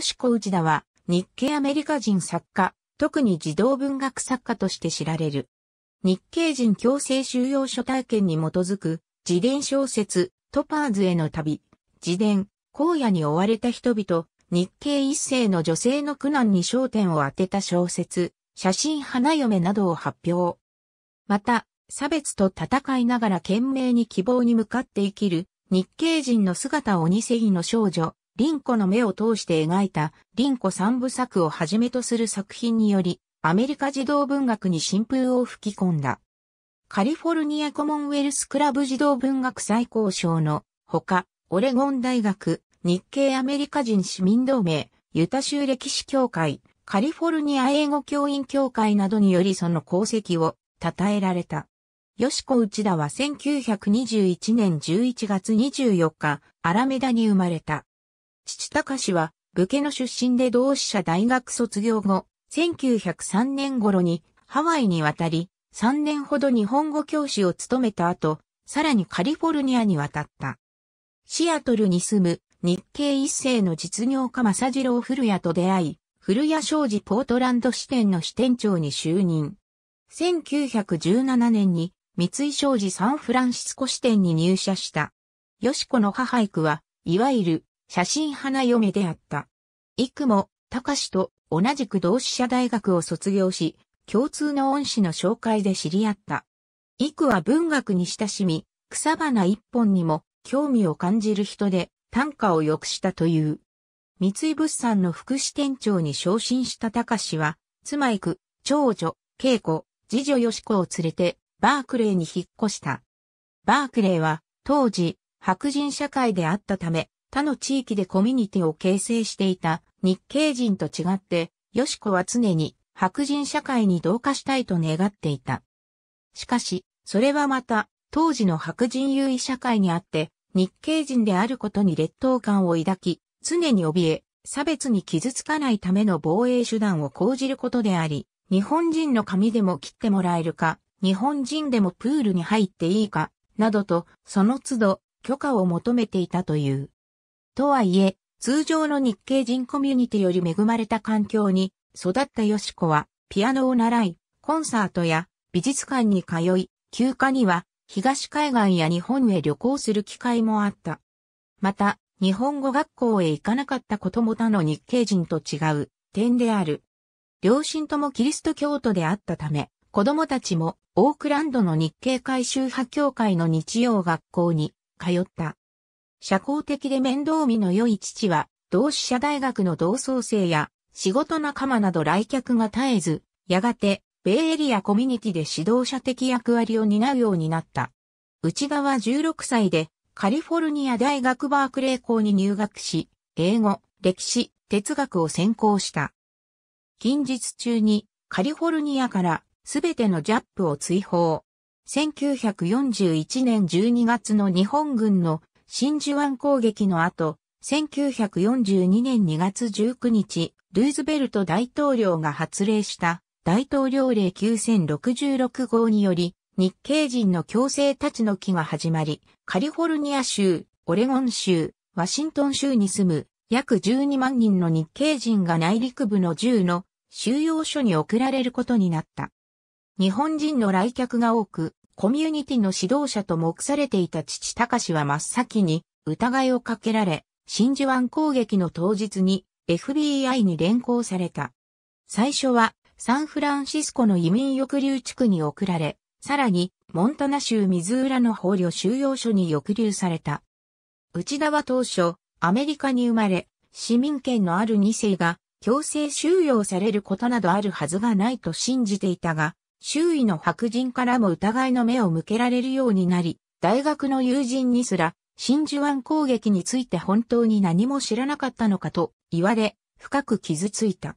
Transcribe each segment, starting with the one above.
吉子内田は、日系アメリカ人作家、特に児童文学作家として知られる。日系人強制収容所体験に基づく、自伝小説、トパーズへの旅、自伝、荒野に追われた人々、日系一世の女性の苦難に焦点を当てた小説、写真花嫁などを発表。また、差別と戦いながら懸命に希望に向かって生きる日系人の姿を二世紀の少女、リンコの目を通して描いたリンコ三部作をはじめとする作品により、アメリカ児童文学に新風を吹き込んだ。カリフォルニアコモンウェルスクラブ児童文学最高賞のほか、オレゴン大学、日系アメリカ人市民同盟、ユタ州歴史協会、カリフォルニア英語教員協会などによりその功績を称えられた。ヨシコ内田は1921年11月24日、アラメダに生まれた。父高氏は、武家の出身で同志社大学卒業後、1903年頃にハワイに渡り、3年ほど日本語教師を務めた後、さらにカリフォルニアに渡った。シアトルに住む日系一世の実業家正次郎古谷と出会い、古谷商事ポートランド支店の支店長に就任。1917年に三井商事サンフランシスコ支店に入社した。よしこの母育は、いわゆる写真花嫁であった。くも、しと同じく同志社大学を卒業し、共通の恩師の紹介で知り合った。くは文学に親しみ、草花一本にも興味を感じる人で、短歌を良くしたという。三井物産の副支店長に昇進したしは、妻育、長女、恵子、次女よし子を連れて、バークレーに引っ越した。バークレーは、当時、白人社会であったため、他の地域でコミュニティを形成していた日系人と違って、よしこは常に白人社会に同化したいと願っていた。しかし、それはまた、当時の白人優位社会にあって、日系人であることに劣等感を抱き、常に怯え、差別に傷つかないための防衛手段を講じることであり、日本人の髪でも切ってもらえるか、日本人でもプールに入っていいか、などと、その都度、許可を求めていたという。とはいえ、通常の日系人コミュニティより恵まれた環境に育ったよしこは、ピアノを習い、コンサートや美術館に通い、休暇には東海岸や日本へ旅行する機会もあった。また、日本語学校へ行かなかったことも他の日系人と違う点である。両親ともキリスト教徒であったため、子供たちもオークランドの日系改修派協会の日曜学校に通った。社交的で面倒見の良い父は、同志社大学の同窓生や、仕事仲間など来客が絶えず、やがて、ベイエリアコミュニティで指導者的役割を担うようになった。内側は16歳で、カリフォルニア大学バークレー校に入学し、英語、歴史、哲学を専攻した。近日中に、カリフォルニアからすべてのジャップを追放。1941年12月の日本軍の真珠湾攻撃の後、1942年2月19日、ルーズベルト大統領が発令した大統領令9066号により、日系人の強制立ち退きが始まり、カリフォルニア州、オレゴン州、ワシントン州に住む約12万人の日系人が内陸部の銃の収容所に送られることになった。日本人の来客が多く、コミュニティの指導者と目されていた父隆は真っ先に疑いをかけられ、真珠湾攻撃の当日に FBI に連行された。最初はサンフランシスコの移民抑留地区に送られ、さらにモンタナ州ミズーラの法律収容所に抑留された。内田は当初、アメリカに生まれ、市民権のある2世が強制収容されることなどあるはずがないと信じていたが、周囲の白人からも疑いの目を向けられるようになり、大学の友人にすら、真珠湾攻撃について本当に何も知らなかったのかと言われ、深く傷ついた。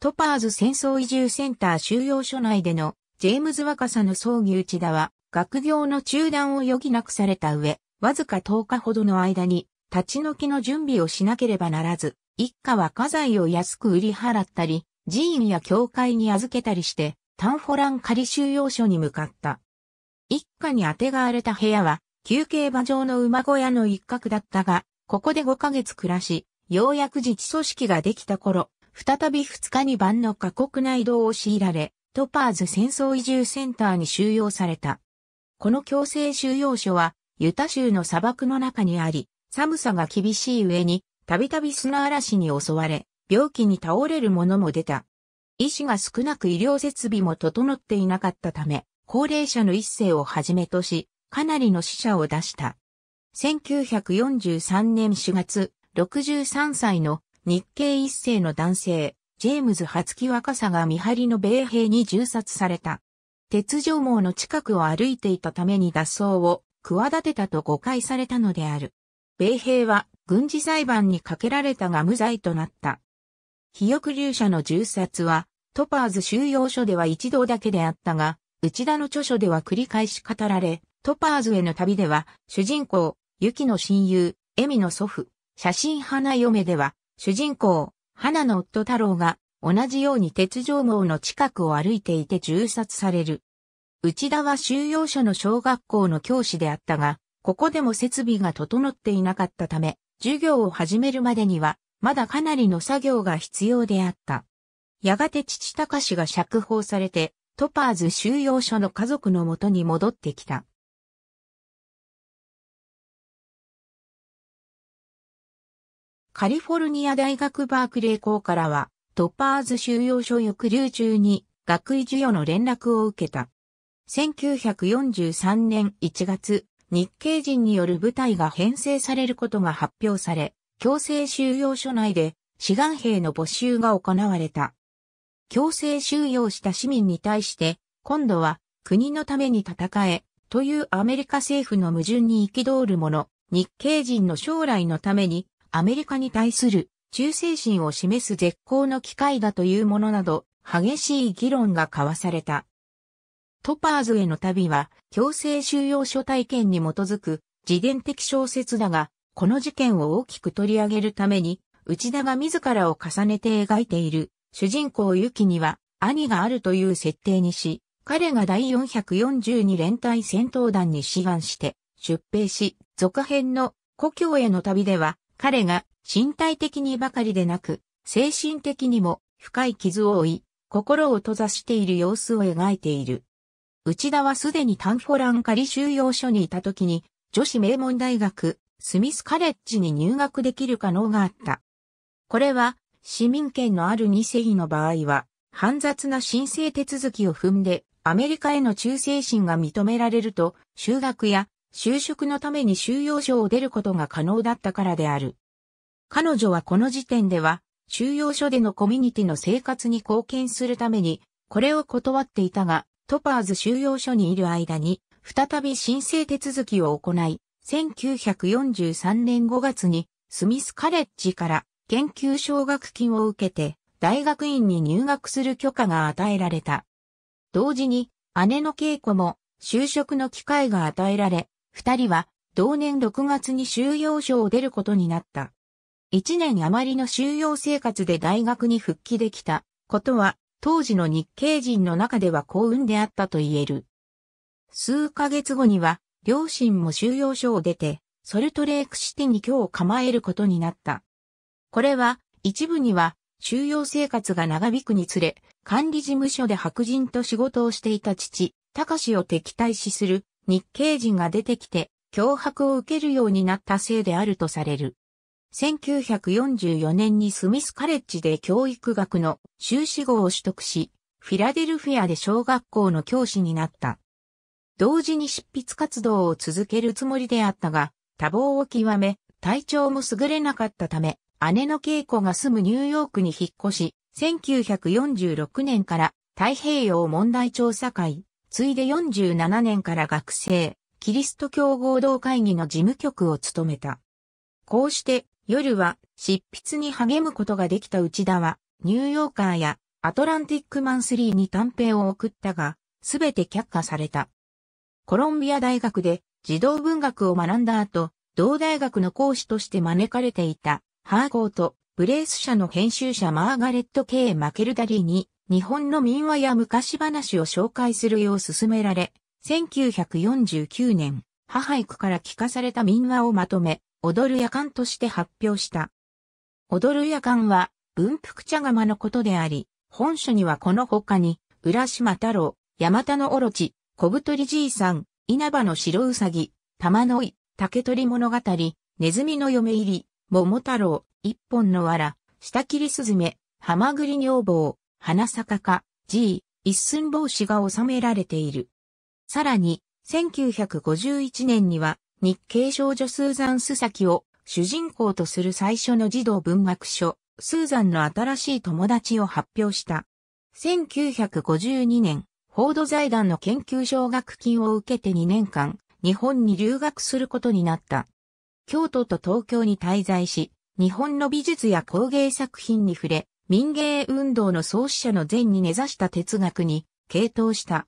トパーズ戦争移住センター収容所内でのジェームズ若さの葬儀内田は、学業の中断を余儀なくされた上、わずか10日ほどの間に、立ち退きの準備をしなければならず、一家は家財を安く売り払ったり、寺院や教会に預けたりして、タンフォラン仮収容所に向かった。一家に当てがわれた部屋は、休憩場上の馬小屋の一角だったが、ここで5ヶ月暮らし、ようやく自治組織ができた頃、再び2日に晩の過酷な移動を強いられ、トパーズ戦争移住センターに収容された。この強制収容所は、ユタ州の砂漠の中にあり、寒さが厳しい上に、たびたび砂嵐に襲われ、病気に倒れる者も出た。医師が少なく医療設備も整っていなかったため、高齢者の一世をはじめとし、かなりの死者を出した。1943年4月、63歳の日系一世の男性、ジェームズ・初期若さが見張りの米兵に銃殺された。鉄条網の近くを歩いていたために脱走を企てたと誤解されたのである。米兵は軍事裁判にかけられたが無罪となった。肥翼流者の銃殺はトパーズ収容所では一度だけであったが、内田の著書では繰り返し語られ、トパーズへの旅では、主人公、ユキの親友、エミの祖父、写真花嫁では、主人公、花の夫太郎が、同じように鉄条網の近くを歩いていて銃殺される。内田は収容所の小学校の教師であったが、ここでも設備が整っていなかったため、授業を始めるまでには、まだかなりの作業が必要であった。やがて父隆氏が釈放されて、トパーズ収容所の家族の元に戻ってきた。カリフォルニア大学バークレー校からは、トパーズ収容所抑留中に学位授与の連絡を受けた。1943年1月、日系人による部隊が編成されることが発表され、強制収容所内で志願兵の募集が行われた。強制収容した市民に対して、今度は国のために戦え、というアメリカ政府の矛盾に憤る者、日系人の将来のために、アメリカに対する忠誠心を示す絶好の機会だというものなど、激しい議論が交わされた。トパーズへの旅は、強制収容所体験に基づく自伝的小説だが、この事件を大きく取り上げるために、内田が自らを重ねて描いている主人公ユキには兄があるという設定にし、彼が第442連隊戦闘団に志願して出兵し、続編の故郷への旅では、彼が身体的にばかりでなく、精神的にも深い傷を負い、心を閉ざしている様子を描いている。内田はすでにタンフォラン仮収容所にいた時に、女子名門大学、スミスカレッジに入学できる可能があった。これは、市民権のある2世の場合は、煩雑な申請手続きを踏んで、アメリカへの忠誠心が認められると、就学や就職のために収容所を出ることが可能だったからである。彼女はこの時点では、収容所でのコミュニティの生活に貢献するために、これを断っていたが、トパーズ収容所にいる間に、再び申請手続きを行い、1943年5月にスミスカレッジから研究奨学金を受けて大学院に入学する許可が与えられた。同時に姉の稽古も就職の機会が与えられ、二人は同年6月に収容所を出ることになった。一年余りの収容生活で大学に復帰できたことは当時の日系人の中では幸運であったと言える。数ヶ月後には両親も収容所を出てソルトレークシティに今日構えることになった。これは、一部には、収容生活が長引くにつれ、管理事務所で白人と仕事をしていた父、隆を敵対視する日系人が出てきて、脅迫を受けるようになったせいであるとされる。1944年にスミスカレッジで教育学の修士号を取得し、フィラデルフィアで小学校の教師になった。同時に執筆活動を続けるつもりであったが、多忙を極め、体調も優れなかったため、姉の恵子が住むニューヨークに引っ越し、1946年から太平洋問題調査会、ついで47年から学生、キリスト教合同会議の事務局を務めた。こうして夜は執筆に励むことができた内田は、ニューヨーカーやアトランティックマンスリーに短編を送ったが、すべて却下された。コロンビア大学で児童文学を学んだ後、同大学の講師として招かれていたハーゴーとブレース社の編集者マーガレット・ K・ マケルダリーに日本の民話や昔話を紹介するよう勧められ、1949年、母育から聞かされた民話をまとめ、踊る夜間として発表した。踊る夜間は、文福茶釜のことであり、本書にはこの他に、浦島太郎、山田のオロチ、小太りじいさん、稲葉の白うさぎ、玉の井、竹取物語、ネズミの嫁入り、桃太郎、一本の藁、下切りすずめ、はまぐり女房、花坂か、G、一寸帽子が収められている。さらに、1951年には、日系少女スーザン・スサキを主人公とする最初の児童文学書、スーザンの新しい友達を発表した。1952年、報道財団の研究奨学金を受けて2年間、日本に留学することになった。京都と東京に滞在し、日本の美術や工芸作品に触れ、民芸運動の創始者の前に根ざした哲学に傾倒した。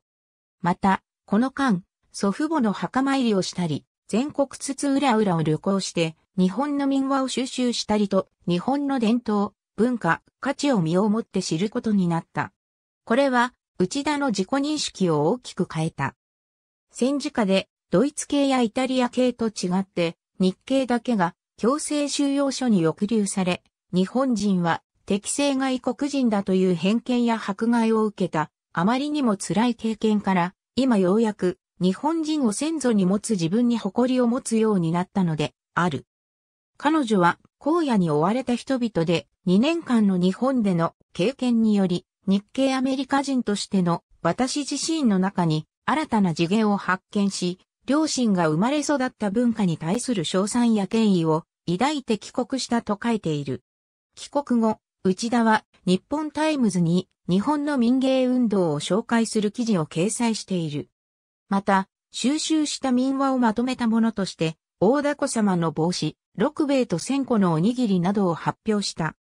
また、この間、祖父母の墓参りをしたり、全国津々浦々を旅行して、日本の民話を収集したりと、日本の伝統、文化、価値を身をもって知ることになった。これは、内田の自己認識を大きく変えた。戦時下で、ドイツ系やイタリア系と違って、日系だけが強制収容所に抑留され、日本人は適正外国人だという偏見や迫害を受けた、あまりにも辛い経験から、今ようやく日本人を先祖に持つ自分に誇りを持つようになったので、ある。彼女は荒野に追われた人々で2年間の日本での経験により日系アメリカ人としての私自身の中に新たな次元を発見し両親が生まれ育った文化に対する賞賛や敬意を抱いて帰国したと書いている。帰国後、内田は日本タイムズに日本の民芸運動を紹介する記事を掲載している。また、収集した民話をまとめたものとして、大凧様の帽子、六兵衛と千個のおにぎりなどを発表した。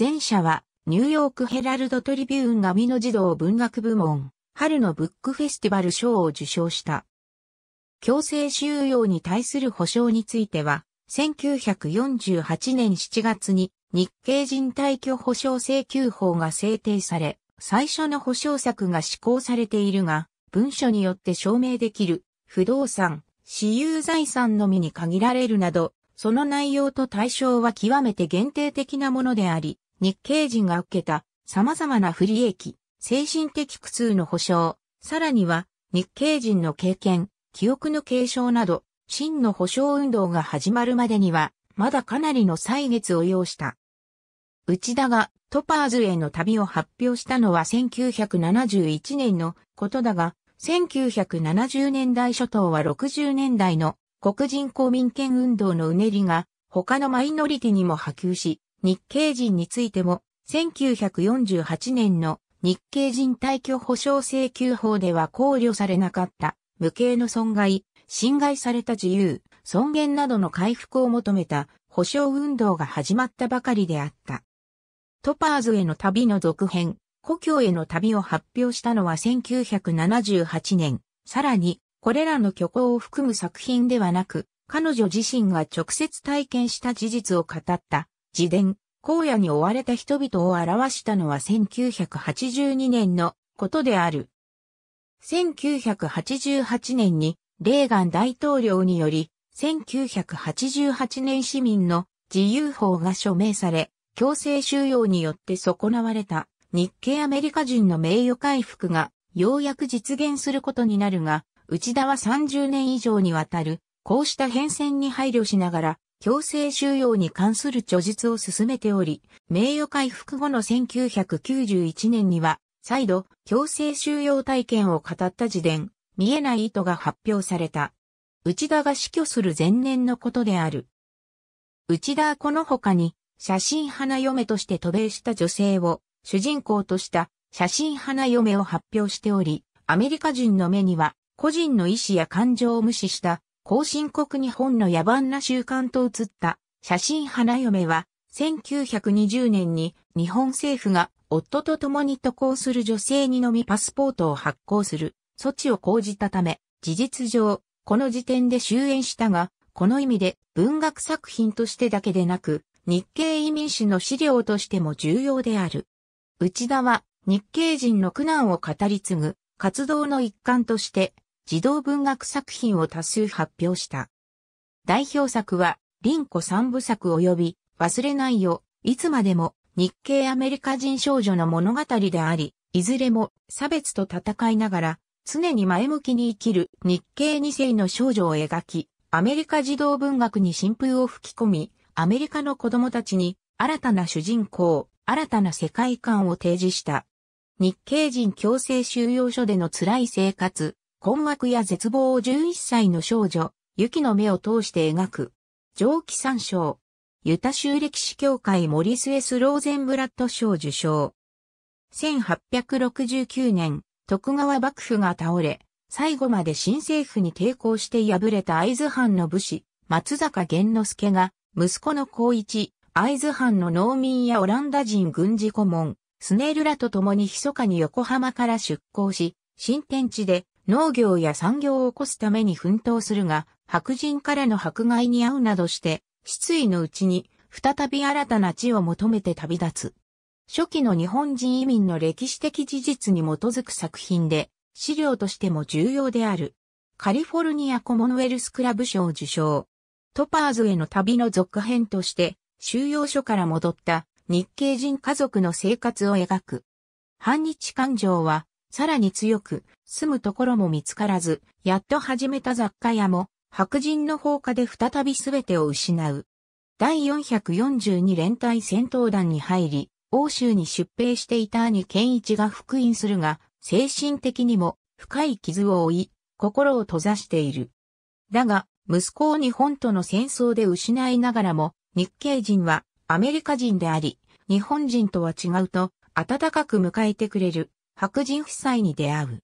前者は、ニューヨークヘラルドトリビューン紙の児童文学部門、春のブックフェスティバル賞を受賞した。強制収容に対する保障については、1948年7月に日系人退去保障請求法が制定され、最初の保障策が施行されているが、文書によって証明できる不動産、私有財産のみに限られるなど、その内容と対象は極めて限定的なものであり、日系人が受けた様々な不利益、精神的苦痛の保障、さらには日系人の経験、記憶の継承など、真の保障運動が始まるまでには、まだかなりの歳月を要した。内田がトパーズへの旅を発表したのは1971年のことだが、1970年代初頭は60年代の黒人公民権運動のうねりが他のマイノリティにも波及し、日系人についても1948年の日系人退去保障請求法では考慮されなかった無形の損害、侵害された自由、尊厳などの回復を求めた保障運動が始まったばかりであった。トパーズへの旅の続編、故郷への旅を発表したのは1978年。さらに、これらの虚構を含む作品ではなく、彼女自身が直接体験した事実を語った、自伝、荒野に追われた人々を表したのは1982年のことである。1988年にレーガン大統領により、1988年市民の自由法が署名され、強制収容によって損なわれた日系アメリカ人の名誉回復がようやく実現することになるが、内田は30年以上にわたる、こうした変遷に配慮しながら、強制収容に関する著述を進めており、名誉回復後の1991年には、再度、強制収容体験を語った自伝、見えない糸が発表された。内田が死去する前年のことである。内田はこの他に、写真花嫁として渡米した女性を主人公とした写真花嫁を発表しており、アメリカ人の目には個人の意思や感情を無視した後進国日本の野蛮な習慣と映った写真花嫁は1920年に日本政府が夫と共に渡航する女性にのみパスポートを発行する措置を講じたため、事実上、この時点で終焉したが、この意味で文学作品としてだけでなく、日系移民史の資料としても重要である。内田は日系人の苦難を語り継ぐ活動の一環として児童文学作品を多数発表した。代表作は、リンコ三部作及び忘れないよ、いつまでも日系アメリカ人少女の物語であり、いずれも差別と戦いながら、常に前向きに生きる日系2世の少女を描き、アメリカ児童文学に新風を吹き込み、アメリカの子供たちに新たな主人公、新たな世界観を提示した。日系人強制収容所での辛い生活、困惑や絶望を11歳の少女、雪の目を通して描く。蒸気参照。ユタ州歴史協会モリス・エス・ローゼンブラッド賞受賞。1869年、徳川幕府が倒れ、最後まで新政府に抵抗して敗れた合津藩の武士、松坂玄之助が、息子の孝一、合津藩の農民やオランダ人軍事顧問、スネールらと共に密かに横浜から出港し、新天地で農業や産業を起こすために奮闘するが、白人からの迫害に遭うなどして、失意のうちに、再び新たな地を求めて旅立つ。初期の日本人移民の歴史的事実に基づく作品で、資料としても重要である。カリフォルニアコモンウェルスクラブ賞受賞。トパーズへの旅の続編として、収容所から戻った日系人家族の生活を描く。反日感情は、さらに強く、住むところも見つからず、やっと始めた雑貨屋も、白人の放火で再び全てを失う。第442連隊戦闘団に入り、欧州に出兵していた兄健一が復員するが、精神的にも深い傷を負い、心を閉ざしている。だが、息子を日本との戦争で失いながらも、日系人はアメリカ人であり、日本人とは違うと、温かく迎えてくれる白人夫妻に出会う。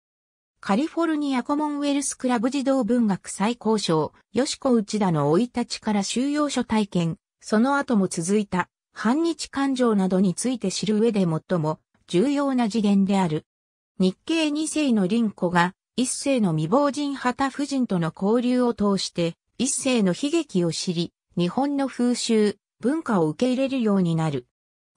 カリフォルニアコモンウェルスクラブ児童文学最高賞、吉子内田の老い立ちから収容所体験、その後も続いた、反日感情などについて知る上で最も重要な次元である。日系二世の凛子が、一世の未亡人旗夫人との交流を通して、一世の悲劇を知り、日本の風習、文化を受け入れるようになる。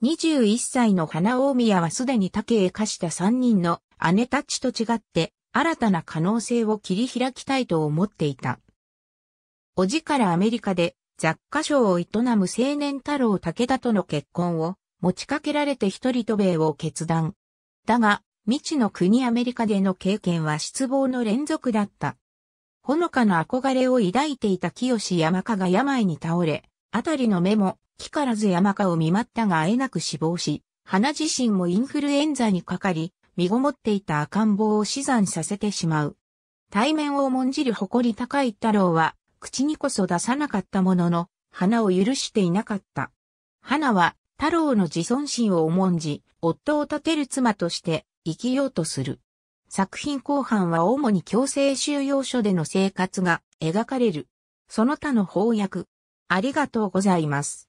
21歳の花大宮はすでに竹へ課した3人の姉たちと違って新たな可能性を切り開きたいと思っていた。おじからアメリカで雑貨商を営む青年太郎武田との結婚を持ちかけられて一人渡米を決断。だが、未知の国アメリカでの経験は失望の連続だった。ほのかの憧れを抱いていた清山家が病に倒れ、あたりの目も木からず山家を見舞ったが会えなく死亡し、花自身もインフルエンザにかかり、身ごもっていた赤ん坊を死産させてしまう。対面を重んじる誇り高い太郎は、口にこそ出さなかったものの、花を許していなかった。花は、太郎の自尊心を重んじ、夫を立てる妻として生きようとする。作品後半は主に強制収容所での生活が描かれる。その他の翻訳。ありがとうございます。